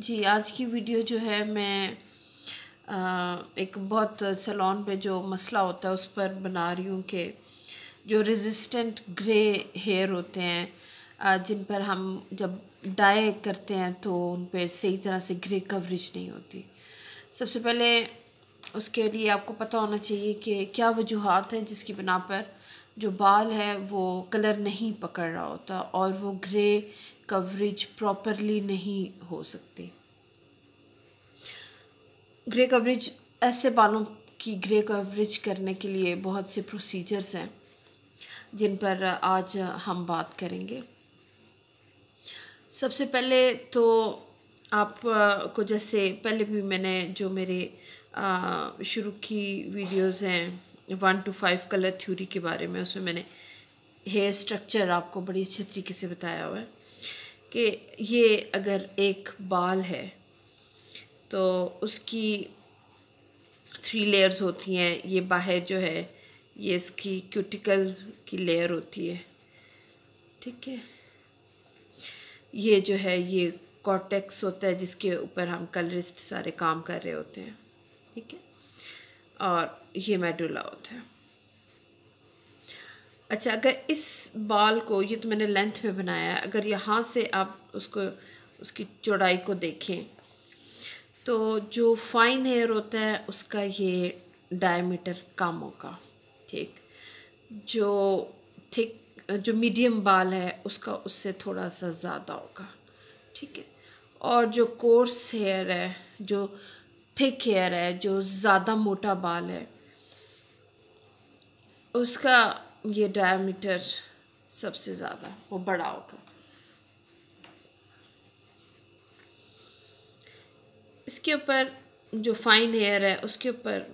जी आज की वीडियो जो है मैं आ, एक बहुत सलोन पे जो मसला होता है उस पर बना रही हूँ कि जो रेजिस्टेंट ग्रे हेयर होते हैं जिन पर हम जब डाई करते हैं तो उन पर सही तरह से ग्रे कवरेज नहीं होती सबसे पहले उसके लिए आपको पता होना चाहिए कि क्या वजूहत हैं जिसकी बिना पर जो बाल है वो कलर नहीं पकड़ रहा होता और वो ग्रे कवरेज प्रॉपरली नहीं हो सकती ग्रे कवरेज ऐसे बालों की ग्रे कवरेज करने के लिए बहुत से प्रोसीजर्स हैं जिन पर आज हम बात करेंगे सबसे पहले तो आप को जैसे पहले भी मैंने जो मेरे शुरू की वीडियोस हैं one two five colour theory के बारे में उसमें मैंने हेयर स्ट्रक्चर आपको बड़ी अच्छे तरीके से बताया हुआ है कि ये अगर एक बाल है तो उसकी थ्री लेयर्स होती हैं ये बाहर जो है ये इसकी क्यूटिकल की लेयर होती है ठीक है ये जो है ये कॉटेक्स होता है जिसके ऊपर हम कलरिस्ट सारे काम कर रहे होते हैं ठीक है और ये मेडुला होता है अच्छा अगर इस बाल को ये तो मैंने लेंथ में बनाया है अगर यहाँ से आप उसको उसकी चौड़ाई को देखें तो जो फाइन हेयर होता है उसका ये डायमीटर कम होगा ठीक जो थिक जो मीडियम बाल है उसका उससे थोड़ा सा ज़्यादा होगा ठीक है और जो कोर्स हेयर है जो थिक हेयर है जो ज़्यादा मोटा बाल है उसका ये डायमीटर सबसे ज़्यादा वो बड़ा होगा इसके ऊपर जो फाइन हेयर है उसके ऊपर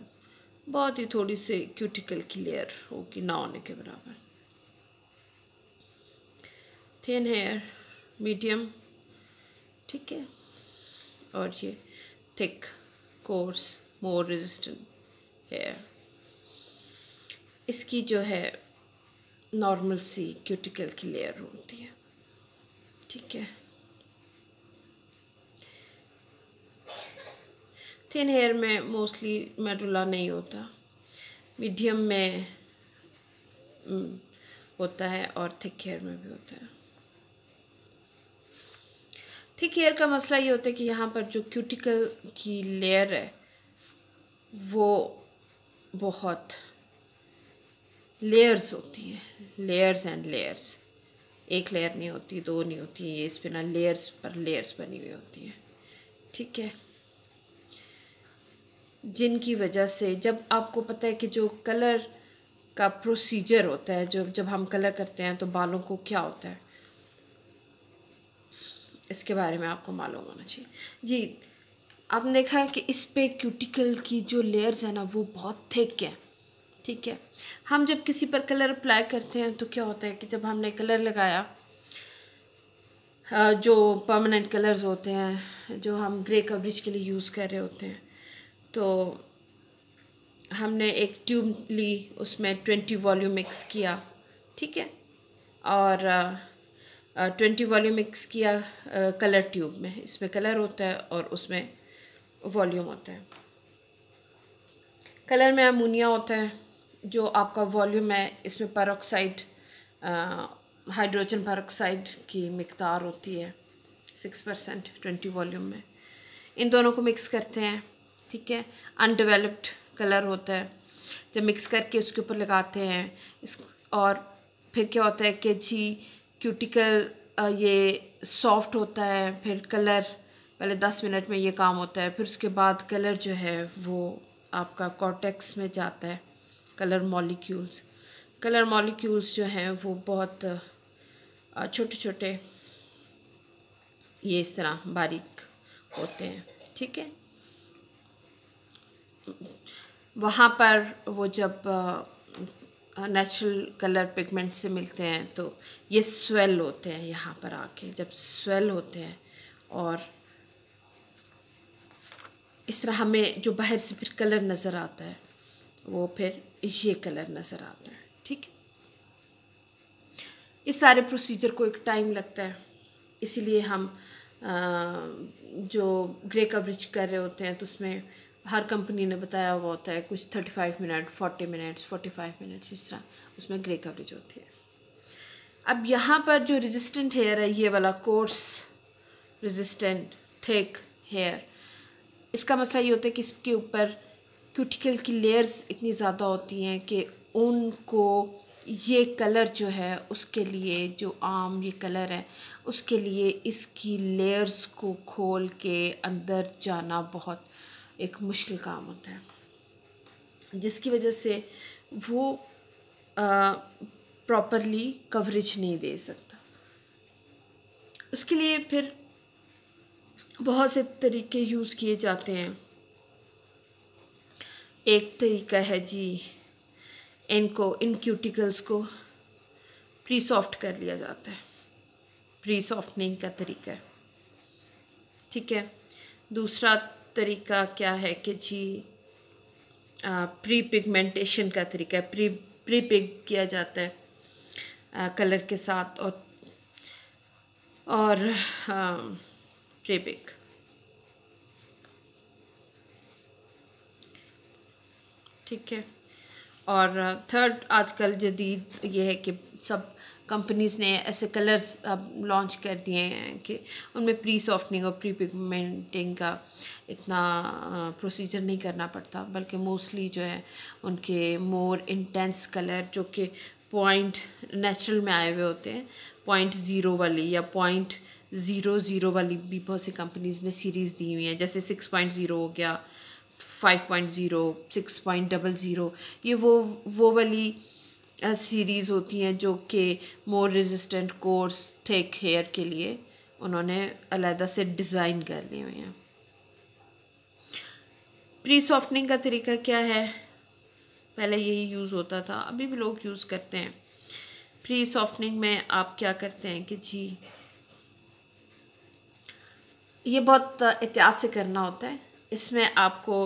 बहुत ही थोड़ी सी क्यूटिकल की लेयर होगी ना होने के बराबर थिन हेयर मीडियम ठीक है और ये thick coarse more resistant hair इसकी जो है नॉर्मल सी क्यूटिकल की लेयर होती है ठीक है थिन हेयर में मोस्टली मेडुला नहीं होता मीडियम में होता है और थिक हेयर में भी होता है थिक हेयर का मसला ये होता है कि यहाँ पर जो क्यूटिकल की लेयर है वो बहुत लेयर्स होती है लेयर्स एंड लेयर्स एक लेयर नहीं होती दो नहीं होती ये इस बिना लेयर्स पर लेयर्स बनी हुई होती है ठीक है जिनकी वजह से जब आपको पता है कि जो कलर का प्रोसीजर होता है जो जब हम कलर करते हैं तो बालों को क्या होता है इसके बारे में आपको मालूम होना चाहिए जी आपने देखा कि इस पे क्यूटिकल की जो लेयर्स है ना वो बहुत थिक हैं ठीक है हम जब किसी पर कलर अप्लाई करते हैं तो क्या होता है कि जब हमने कलर लगाया जो परमानेंट कलर्स होते हैं जो हम ग्रे कवरेज के लिए यूज़ कर रहे होते हैं तो हमने एक ट्यूब ली उसमें ट्वेंटी वॉल्यूम मिक्स किया ठीक है और ट्वेंटी वॉल्यूम मिक्स किया कलर ट्यूब में इसमें कलर होता है और उसमें वॉल्यूम होता है कलर में अमोनिया होता है जो आपका वॉल्यूम है इसमें पैरोक्साइड हाइड्रोजन पैरोक्साइड की मकदार होती है सिक्स परसेंट ट्वेंटी वॉल्यूम में इन दोनों को मिक्स करते हैं ठीक है अनडेवलप्ड कलर होता है जब मिक्स करके उसके ऊपर लगाते हैं इस और फिर क्या होता है कि जी क्यूटिकल ये सॉफ्ट होता है फिर कलर पहले दस मिनट में ये काम होता है फिर उसके बाद कलर जो है वो आपका कॉटेक्स में जाता है कलर मॉलिक्यूल्स कलर मॉलिक्यूल्स जो हैं वो बहुत छोटे छोटे ये इस तरह बारीक होते हैं ठीक है वहाँ पर वो जब नेचुरल कलर पिगमेंट से मिलते हैं तो ये स्वेल होते हैं यहाँ पर आके जब स्वेल होते हैं और इस तरह हमें जो बाहर से फिर कलर नज़र आता है वो फिर ये कलर नज़र आता है ठीक है इस सारे प्रोसीजर को एक टाइम लगता है इसीलिए हम आ, जो ग्रे कवरेज कर रहे होते हैं तो उसमें हर कंपनी ने बताया हुआ होता है कुछ thirty five minute forty minutes forty five minutes इस तरह उसमें ग्रे कवरेज होती है अब यहाँ पर जो रेजिस्टेंट हेयर है ये वाला कोर्स रेजिस्टेंट थिक हेयर इसका मसला मतलब ये होता है कि इसके ऊपर क्यूटिकल की लेयर्स इतनी ज़्यादा होती हैं कि उनको ये कलर जो है उसके लिए जो आम ये कलर है उसके लिए इसकी लेयर्स को खोल के अंदर जाना बहुत एक मुश्किल काम होता है जिसकी वजह से वो प्रॉपरली कवरेज नहीं दे सकता उसके लिए फिर बहुत से तरीके यूज़ किए जाते हैं एक तरीका है जी इनको इन क्यूटिकल्स को प्री सॉफ्ट कर लिया जाता है प्री सॉफ्टनिंग का तरीका है ठीक है दूसरा तरीका क्या है कि जी आ, प्री पिगमेंटेशन का तरीका है प्री प्री पिग किया जाता है आ, कलर के साथ और और प्री हाँ, पिग ठीक है और थर्ड आजकल जदीद ये है कि सब कंपनीज़ ने ऐसे कलर्स अब लॉन्च कर दिए हैं कि उनमें प्री सॉफ्टनिंग और प्री पिगमेंटिंग का इतना प्रोसीजर नहीं करना पड़ता बल्कि मोस्टली जो है उनके मोर इंटेंस कलर जो कि पॉइंट नेचुरल में आए हुए होते हैं पॉइंट ज़ीरो वाली या पॉइंट ज़ीरो ज़ीरो वाली भी बहुत सी कंपनीज़ ने सीरीज़ दी हुई हैं जैसे सिक्स पॉइंट ज़ीरो हो गया five point zero six point double zero ये वो वो वाली सीरीज़ होती हैं जो कि more resistant coarse thick hair के लिए उन्होंने अलहदा से डिज़ाइन कर लिए हुए हैं प्री सॉफ्टनिंग का तरीका क्या है पहले यही यूज़ होता था अभी भी लोग यूज़ करते हैं प्री सॉफ्टनिंग में आप क्या करते हैं कि जी ये बहुत एहतियात से करना होता है इसमें आपको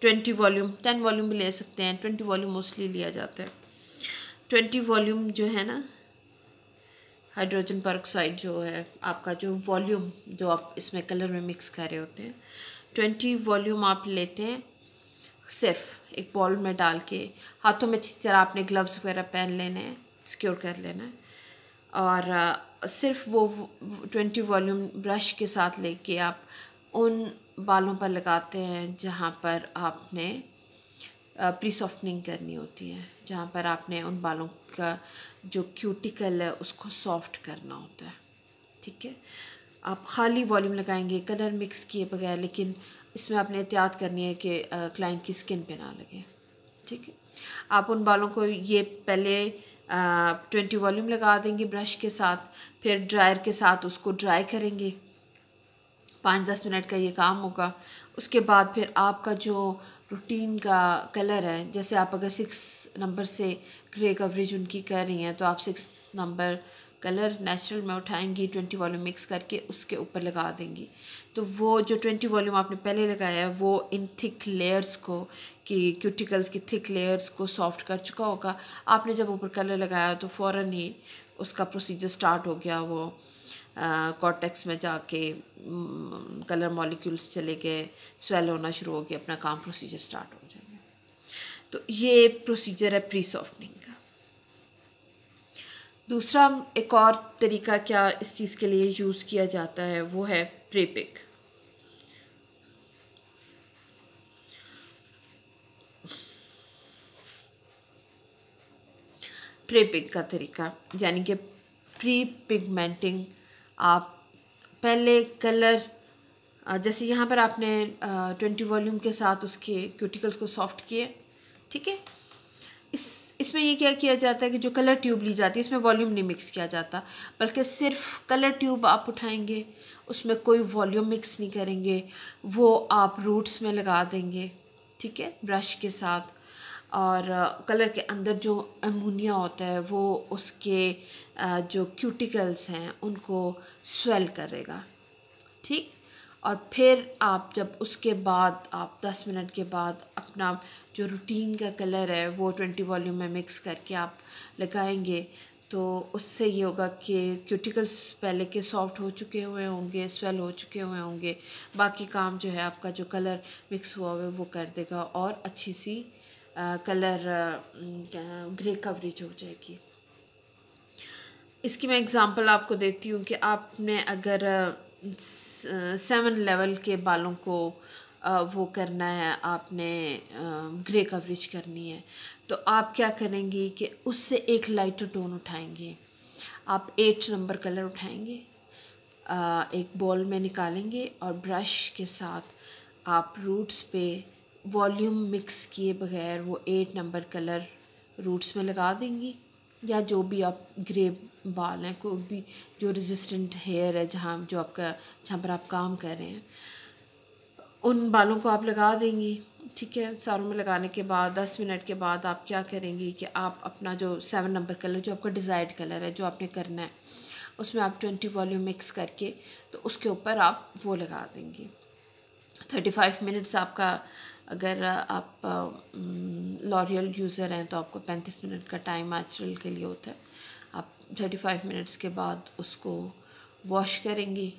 ट्वेंटी वॉल्यूम टेन वॉल्यूम भी ले सकते हैं ट्वेंटी वॉल्यूम मोस्टली लिया जाता है ट्वेंटी वॉल्यूम जो है ना हाइड्रोजन परऑक्साइड जो है आपका जो वॉल्यूम जो आप इसमें कलर में मिक्स कर रहे होते हैं ट्वेंटी वॉल्यूम आप लेते हैं सिर्फ एक बॉल में डाल के हाथों में अच्छी तरह आपने ग्लव्स वगैरह पहन लेने हैं सिक्योर कर लेना है और सिर्फ वो ट्वेंटी वॉल्यूम ब्रश के साथ लेके आप उन बालों पर लगाते हैं जहाँ पर आपने प्री सॉफ्टनिंग करनी होती है जहाँ पर आपने उन बालों का जो क्यूटिकल है उसको सॉफ्ट करना होता है ठीक है आप खाली वॉल्यूम लगाएंगे कलर मिक्स किए बगैर लेकिन इसमें आपने एहतियात करनी है कि क्लाइंट की स्किन पे ना लगे ठीक है आप उन बालों को ये पहले ट्वेंटी वॉल्यूम लगा देंगे ब्रश के साथ फिर ड्रायर के साथ उसको ड्राई करेंगे पाँच दस मिनट का ये काम होगा उसके बाद फिर आपका जो रूटीन का कलर है जैसे आप अगर सिक्स नंबर से ग्रे कवरेज उनकी कर रही हैं तो आप सिक्स नंबर कलर नेचुरल में उठाएंगी ट्वेंटी वॉल्यूम मिक्स करके उसके ऊपर लगा देंगी तो वो जो ट्वेंटी वॉल्यूम आपने पहले लगाया है वो इन थिक लेयर्स को कि क्यूटिकल्स की थिक लेयर्स को सॉफ्ट कर चुका होगा आपने जब ऊपर कलर लगाया तो फ़ौर ही उसका प्रोसीजर स्टार्ट हो गया वो कॉटेक्स में जाके कलर मॉलिक्यूल्स चले गए स्वेल होना शुरू हो गया अपना काम प्रोसीजर स्टार्ट हो जाएगा तो ये प्रोसीजर है प्री सॉफ्टनिंग का दूसरा एक और तरीका क्या इस चीज़ के लिए यूज़ किया जाता है वो है प्रेपिक प्रेपिक का तरीका यानी कि प्री पिगमेंटिंग आप पहले कलर जैसे यहाँ पर आपने ट्वेंटी वॉल्यूम के साथ उसके क्यूटिकल्स को सॉफ्ट किए ठीक है इस इसमें ये क्या किया जाता है कि जो कलर ट्यूब ली जाती है इसमें वॉल्यूम नहीं मिक्स किया जाता बल्कि सिर्फ कलर ट्यूब आप उठाएंगे उसमें कोई वॉल्यूम मिक्स नहीं करेंगे वो आप रूट्स में लगा देंगे ठीक है ब्रश के साथ और कलर के अंदर जो अमोनिया होता है वो उसके जो क्यूटिकल्स हैं उनको स्वेल करेगा ठीक और फिर आप जब उसके बाद आप 10 मिनट के बाद अपना जो रूटीन का कलर है वो 20 वॉल्यूम में मिक्स करके आप लगाएंगे तो उससे ये होगा कि क्यूटिकल्स पहले के सॉफ्ट हो चुके हुए होंगे स्वेल हो चुके हुए होंगे बाकी काम जो है आपका जो कलर मिक्स हुआ हुआ है वो कर देगा और अच्छी सी कलर ग्रे कवरेज हो जाएगी इसकी मैं एग्ज़ाम्पल आपको देती हूँ कि आपने अगर सेवन लेवल के बालों को वो करना है आपने ग्रे कवरेज करनी है तो आप क्या करेंगी कि उससे एक लाइट टोन उठाएंगे आप एट नंबर कलर उठाएंगे एक बॉल में निकालेंगे और ब्रश के साथ आप रूट्स पे वॉल्यूम मिक्स किए बगैर वो एट नंबर कलर रूट्स में लगा देंगी या जो भी आप ग्रे बाल हैं कोई भी जो रेजिस्टेंट हेयर है जहाँ जो आपका जहाँ पर आप काम कर रहे हैं उन बालों को आप लगा देंगी ठीक है सारों में लगाने के बाद दस मिनट के बाद आप क्या करेंगी कि आप अपना जो सेवन नंबर कलर जो आपका डिज़ायर्ड कलर है जो आपने करना है उसमें आप ट्वेंटी वॉल्यूम मिक्स करके तो उसके ऊपर आप वो लगा देंगी थर्टी फाइव मिनट्स आपका अगर आप लॉरियल यूज़र हैं तो आपको पैंतीस मिनट का टाइम नेचुरल के लिए होता है आप थर्टी फाइव मिनट्स के बाद उसको वॉश करेंगी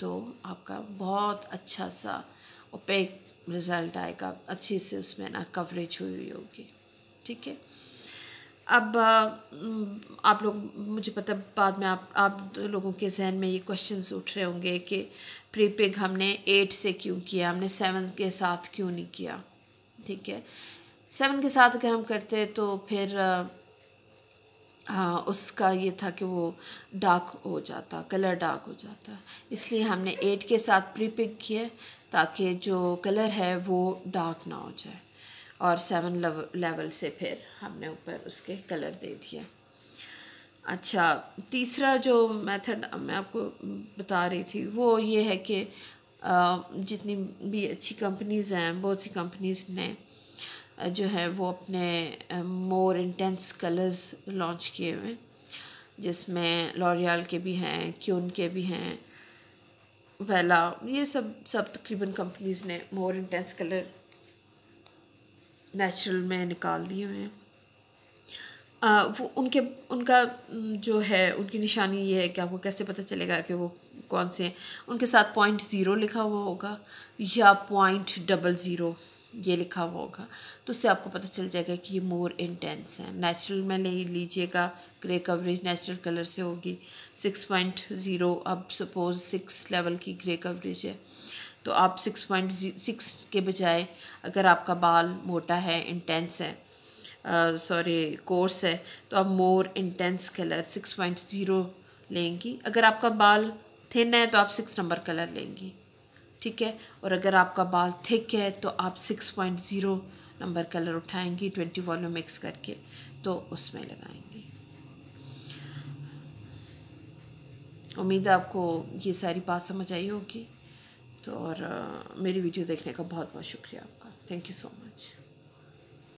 तो आपका बहुत अच्छा सा ओपेक रिज़ल्ट आएगा अच्छी से उसमें ना कवरेज हुई होगी ठीक है अब आप लोग मुझे पता बाद में आप आप लोगों के जहन में ये क्वेश्चंस उठ रहे होंगे कि प्री पिग हमने एट से क्यों किया हमने सेवन के साथ क्यों नहीं किया ठीक है सेवन के साथ अगर हम करते तो फिर हाँ उसका ये था कि वो डार्क हो जाता कलर डार्क हो जाता इसलिए हमने एट के साथ प्री पिक किए ताकि जो कलर है वो डार्क ना हो जाए और सेवन लेवल से फिर हमने ऊपर उसके कलर दे दिए अच्छा तीसरा जो मेथड मैं आपको बता रही थी वो ये है कि जितनी भी अच्छी कंपनीज़ हैं बहुत सी कंपनीज़ ने जो है वो अपने मोर इंटेंस कलर्स लॉन्च किए हुए जिसमें लॉरियल के भी हैं क्यून के भी हैं वेला ये सब सब तकरीबन कंपनीज़ ने मोर इंटेंस कलर नेचुरल में निकाल दिए हुए हैं वो उनके उनका जो है उनकी निशानी ये है कि आपको कैसे पता चलेगा कि वो कौन से हैं उनके साथ पॉइंट ज़ीरो लिखा हुआ होगा या पॉइंट डबल ज़ीरो ये लिखा हुआ होगा तो उससे आपको पता चल जाएगा कि ये मोर इंटेंस है नेचुरल में ले लीजिएगा ग्रे कवरेज नेचुरल कलर से होगी सिक्स पॉइंट ज़ीरो अब सपोज़ सिक्स लेवल की ग्रे कवरेज है तो आप सिक्स पॉइंट सिक्स के बजाय अगर आपका बाल मोटा है इंटेंस है सॉरी uh, कोर्स है तो आप more intense colour six point zero लेंगी अगर आपका बाल थिन है तो आप सिक्स नंबर कलर लेंगी ठीक है और अगर आपका बाल थिक है तो आप six point zero number colour उठाएंगी ट्वेंटी वॉल्यूम मिक्स करके तो उसमें लगाएंगी उम्मीद है आपको ये सारी बात समझ आई होगी तो और मेरी वीडियो देखने का बहुत बहुत शुक्रिया आपका थैंक यू सो मच